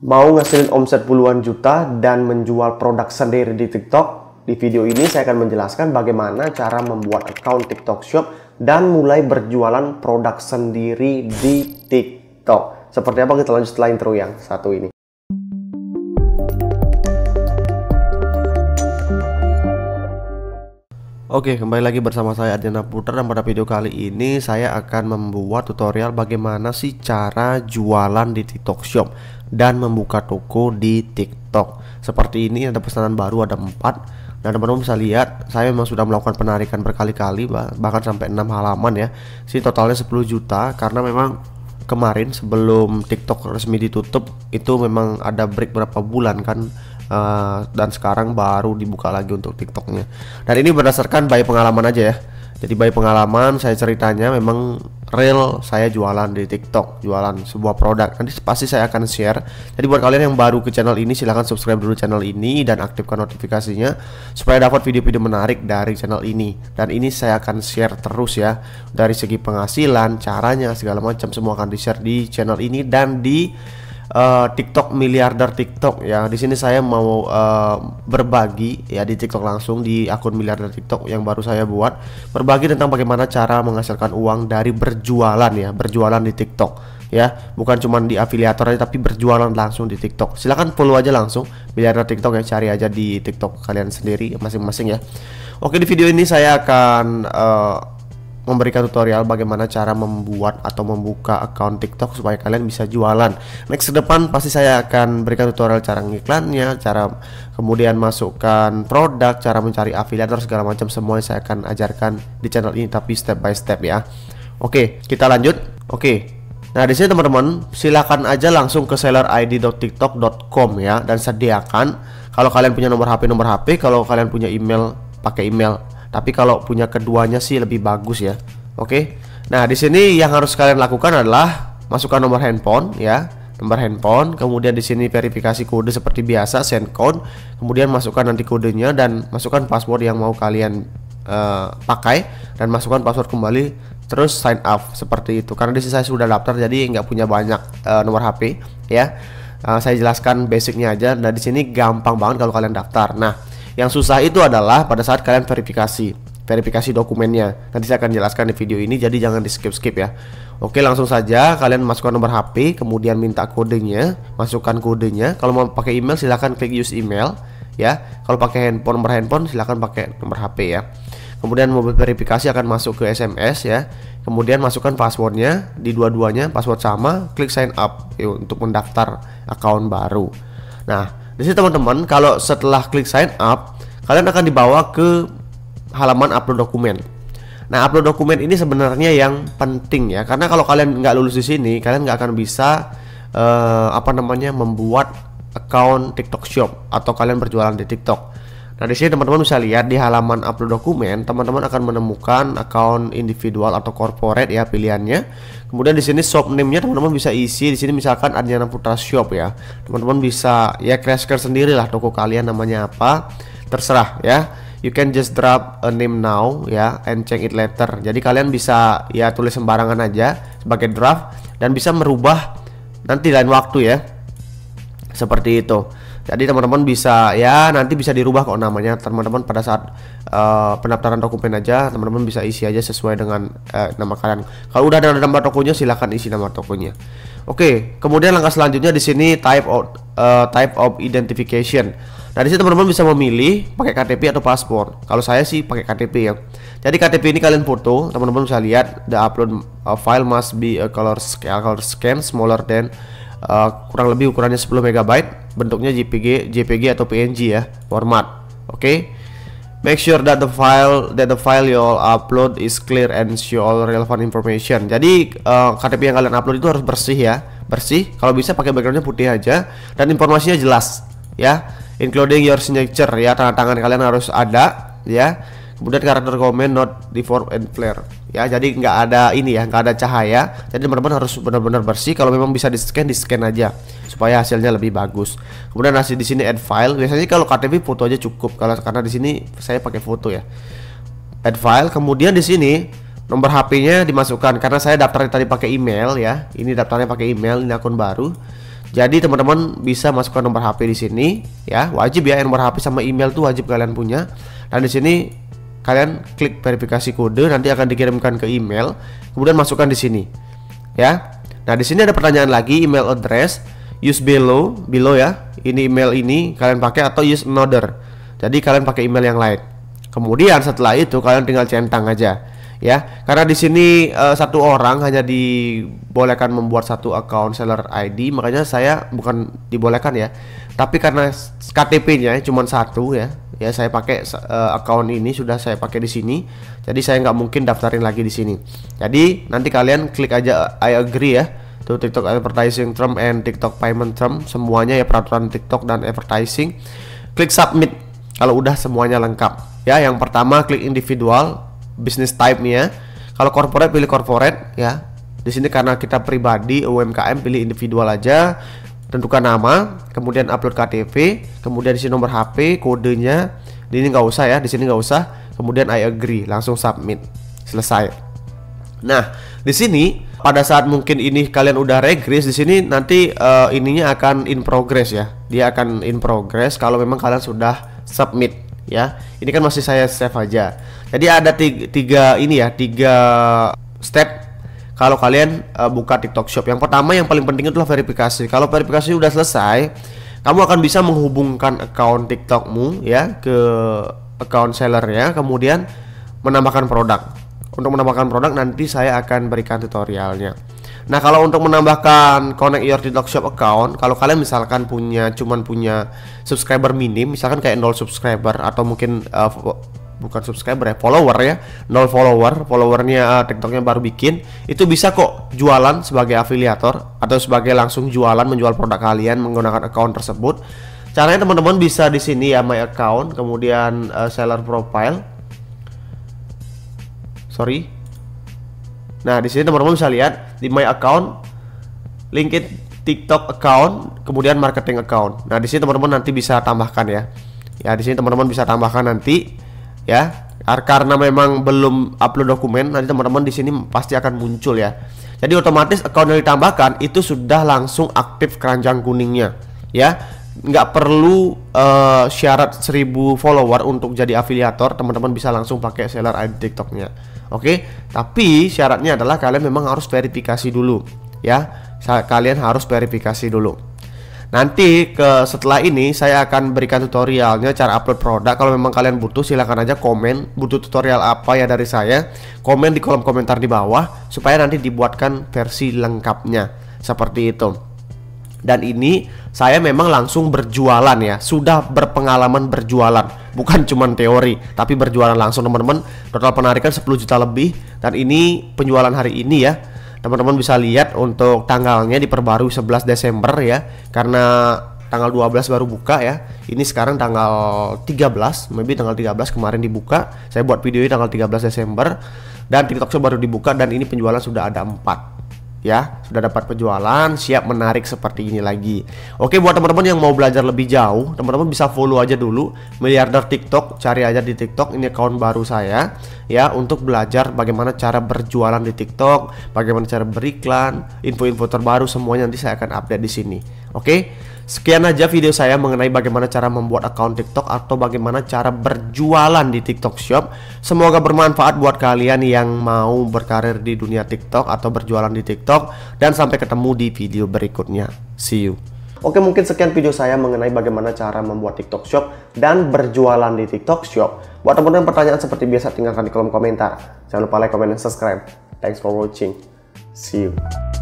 mau ngasilin omset puluhan juta dan menjual produk sendiri di TikTok? Di video ini saya akan menjelaskan bagaimana cara membuat account TikTok Shop dan mulai berjualan produk sendiri di TikTok. Seperti apa kita lanjut setelah intro yang satu ini. Oke, kembali lagi bersama saya Adiana Putra dan pada video kali ini saya akan membuat tutorial bagaimana sih cara jualan di TikTok Shop dan membuka toko di TikTok. Seperti ini ada pesanan baru ada 4. Nah, teman-teman bisa lihat saya memang sudah melakukan penarikan berkali-kali bahkan sampai 6 halaman ya. si totalnya 10 juta karena memang kemarin sebelum TikTok resmi ditutup itu memang ada break berapa bulan kan uh, dan sekarang baru dibuka lagi untuk TikToknya. Dan ini berdasarkan by pengalaman aja ya. Jadi by pengalaman saya ceritanya memang real saya jualan di TikTok, jualan sebuah produk. Nanti pasti saya akan share. Jadi buat kalian yang baru ke channel ini silahkan subscribe dulu channel ini dan aktifkan notifikasinya supaya dapat video-video menarik dari channel ini. Dan ini saya akan share terus ya dari segi penghasilan, caranya segala macam semua akan di-share di channel ini dan di uh, TikTok miliarder TikTok ya. Di sini saya mau uh, berbagi ya di TikTok langsung di akun miliarder TikTok yang baru saya buat, berbagi tentang bagaimana cara menghasilkan uang dari berjualan ya, berjualan di TikTok ya. Bukan cuma di afiliator aja tapi berjualan langsung di TikTok. Silahkan follow aja langsung miliarder TikTok ya, cari aja di TikTok kalian sendiri masing-masing ya. Oke, di video ini saya akan uh, memberikan tutorial bagaimana cara membuat atau membuka account TikTok supaya kalian bisa jualan. Next ke depan pasti saya akan berikan tutorial cara ngiklannya, cara kemudian masukkan produk, cara mencari afiliator segala macam semuanya saya akan ajarkan di channel ini tapi step by step ya. Oke, kita lanjut. Oke, Nah, di sini teman-teman, silakan aja langsung ke sellerid.tiktok.com ya dan sediakan kalau kalian punya nomor HP nomor HP, kalau kalian punya email pakai email tapi kalau punya keduanya sih lebih bagus ya. Oke. Nah, di sini yang harus kalian lakukan adalah masukkan nomor handphone ya nomor handphone kemudian di sini verifikasi kode seperti biasa send code kemudian masukkan nanti kodenya dan masukkan password yang mau kalian uh, pakai dan masukkan password kembali terus sign up seperti itu karena di sini saya sudah daftar jadi nggak punya banyak uh, nomor HP ya uh, saya jelaskan basicnya aja dan nah, di sini gampang banget kalau kalian daftar nah yang susah itu adalah pada saat kalian verifikasi, verifikasi dokumennya. Nanti saya akan jelaskan di video ini, jadi jangan di skip-skip ya. Oke, langsung saja kalian masukkan nomor HP, kemudian minta kodenya, masukkan kodenya. Kalau mau pakai email silahkan klik use email ya. Kalau pakai handphone nomor handphone silahkan pakai nomor HP ya. Kemudian mobil verifikasi akan masuk ke SMS ya. Kemudian masukkan passwordnya di dua-duanya, password sama, klik sign up ya, untuk mendaftar account baru. Nah, di sini teman-teman, kalau setelah klik sign up, kalian akan dibawa ke halaman upload dokumen. Nah, upload dokumen ini sebenarnya yang penting ya, karena kalau kalian nggak lulus di sini, kalian nggak akan bisa uh, apa namanya membuat account TikTok Shop atau kalian berjualan di TikTok. Nah di sini teman-teman bisa lihat di halaman upload dokumen teman-teman akan menemukan account individual atau corporate ya pilihannya. Kemudian di sini shop name-nya teman-teman bisa isi di sini misalkan Adriana Putra Shop ya. Teman-teman bisa ya kreasikan sendiri lah toko kalian namanya apa terserah ya. You can just drop a name now ya and change it later. Jadi kalian bisa ya tulis sembarangan aja sebagai draft dan bisa merubah nanti lain waktu ya. Seperti itu. Jadi teman-teman bisa ya nanti bisa dirubah kok namanya teman-teman pada saat uh, pendaftaran dokumen aja teman-teman bisa isi aja sesuai dengan uh, nama kalian. Kalau udah ada nama tokonya silahkan isi nama tokonya. Oke, kemudian langkah selanjutnya di sini type of uh, eh, type of identification. Nah, di sini teman-teman bisa memilih pakai KTP atau paspor. Kalau saya sih pakai KTP ya. Jadi KTP ini kalian foto, teman-teman bisa lihat the upload uh, file must be a color scale color scan smaller than uh, kurang lebih ukurannya 10 MB bentuknya JPG, JPG atau PNG ya format. Oke. Okay? Make sure that the file that the file you all upload is clear and show all relevant information. Jadi uh, eh, KTP yang kalian upload itu harus bersih ya, bersih. Kalau bisa pakai backgroundnya putih aja dan informasinya jelas ya, including your signature ya, tanda tangan kalian harus ada ya. Kemudian karakter comment not deform and flare ya jadi nggak ada ini ya nggak ada cahaya jadi benar-benar harus benar-benar bersih kalau memang bisa di scan di scan aja supaya hasilnya lebih bagus kemudian nasi di sini add file biasanya kalau KTP foto aja cukup kalau karena di sini saya pakai foto ya add file kemudian di sini nomor HP-nya dimasukkan karena saya daftar tadi pakai email ya ini daftarnya pakai email ini akun baru jadi teman-teman bisa masukkan nomor HP di sini ya wajib ya nomor HP sama email tuh wajib kalian punya dan di sini kalian klik verifikasi kode nanti akan dikirimkan ke email kemudian masukkan di sini ya nah di sini ada pertanyaan lagi email address use below below ya ini email ini kalian pakai atau use another jadi kalian pakai email yang lain kemudian setelah itu kalian tinggal centang aja ya karena di sini uh, satu orang hanya dibolehkan membuat satu account seller ID makanya saya bukan dibolehkan ya tapi karena KTP-nya cuma satu ya ya saya pakai uh, account ini sudah saya pakai di sini jadi saya nggak mungkin daftarin lagi di sini jadi nanti kalian klik aja I agree ya tuh TikTok advertising term and TikTok payment term semuanya ya peraturan TikTok dan advertising klik submit kalau udah semuanya lengkap ya yang pertama klik individual business type nya ya kalau corporate pilih corporate ya di sini karena kita pribadi UMKM pilih individual aja tentukan nama, kemudian upload KTP, kemudian di sini nomor HP, kodenya. Di ini nggak usah ya, di sini nggak usah. Kemudian I agree, langsung submit. Selesai. Nah, di sini pada saat mungkin ini kalian udah regress di sini nanti uh, ininya akan in progress ya. Dia akan in progress kalau memang kalian sudah submit ya. Ini kan masih saya save aja. Jadi ada tiga, tiga ini ya, tiga step kalau kalian uh, buka TikTok Shop. Yang pertama yang paling penting itulah verifikasi. Kalau verifikasi sudah selesai, kamu akan bisa menghubungkan account TikTokmu ya ke account sellernya, kemudian menambahkan produk. Untuk menambahkan produk nanti saya akan berikan tutorialnya. Nah, kalau untuk menambahkan connect your TikTok Shop account, kalau kalian misalkan punya cuman punya subscriber minim, misalkan kayak nol subscriber atau mungkin uh, bukan subscriber ya follower ya nol follower followernya uh, tiktoknya baru bikin itu bisa kok jualan sebagai afiliator atau sebagai langsung jualan menjual produk kalian menggunakan account tersebut caranya teman-teman bisa di sini ya my account kemudian uh, seller profile sorry nah di sini teman-teman bisa lihat di my account LinkedIn TikTok account, kemudian marketing account. Nah, di sini teman-teman nanti bisa tambahkan ya. Ya, di sini teman-teman bisa tambahkan nanti ya karena memang belum upload dokumen nanti teman-teman di sini pasti akan muncul ya jadi otomatis account yang ditambahkan itu sudah langsung aktif keranjang kuningnya ya nggak perlu uh, syarat 1000 follower untuk jadi afiliator teman-teman bisa langsung pakai seller ID TikToknya oke tapi syaratnya adalah kalian memang harus verifikasi dulu ya kalian harus verifikasi dulu Nanti ke setelah ini saya akan berikan tutorialnya cara upload produk. Kalau memang kalian butuh silahkan aja komen butuh tutorial apa ya dari saya. Komen di kolom komentar di bawah supaya nanti dibuatkan versi lengkapnya seperti itu. Dan ini saya memang langsung berjualan ya, sudah berpengalaman berjualan, bukan cuma teori, tapi berjualan langsung teman-teman. Total penarikan 10 juta lebih dan ini penjualan hari ini ya teman-teman bisa lihat untuk tanggalnya diperbarui 11 Desember ya karena tanggal 12 baru buka ya ini sekarang tanggal 13 maybe tanggal 13 kemarin dibuka saya buat video ini tanggal 13 Desember dan TikTok baru dibuka dan ini penjualan sudah ada 4 ya sudah dapat penjualan siap menarik seperti ini lagi oke buat teman-teman yang mau belajar lebih jauh teman-teman bisa follow aja dulu miliarder tiktok cari aja di tiktok ini account baru saya ya untuk belajar bagaimana cara berjualan di tiktok bagaimana cara beriklan info-info terbaru semuanya nanti saya akan update di sini oke Sekian aja video saya mengenai bagaimana cara membuat account TikTok atau bagaimana cara berjualan di TikTok Shop. Semoga bermanfaat buat kalian yang mau berkarir di dunia TikTok atau berjualan di TikTok dan sampai ketemu di video berikutnya. See you. Oke mungkin sekian video saya mengenai bagaimana cara membuat TikTok Shop dan berjualan di TikTok Shop. Buat teman-teman pertanyaan seperti biasa tinggalkan di kolom komentar. Jangan lupa like, comment, dan subscribe. Thanks for watching. See you.